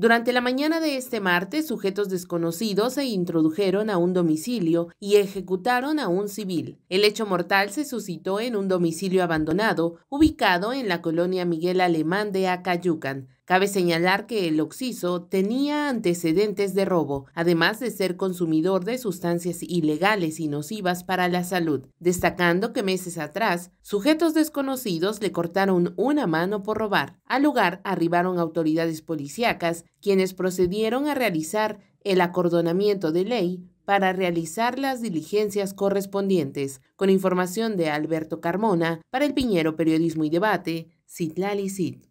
Durante la mañana de este martes, sujetos desconocidos se introdujeron a un domicilio y ejecutaron a un civil. El hecho mortal se suscitó en un domicilio abandonado, ubicado en la colonia Miguel Alemán de Acayucan. Cabe señalar que el occiso tenía antecedentes de robo, además de ser consumidor de sustancias ilegales y nocivas para la salud, destacando que meses atrás, sujetos desconocidos le cortaron una mano por robar. Al lugar arribaron autoridades policíacas, quienes procedieron a realizar el acordonamiento de ley para realizar las diligencias correspondientes, con información de Alberto Carmona para el Piñero Periodismo y Debate, Citlali Cit.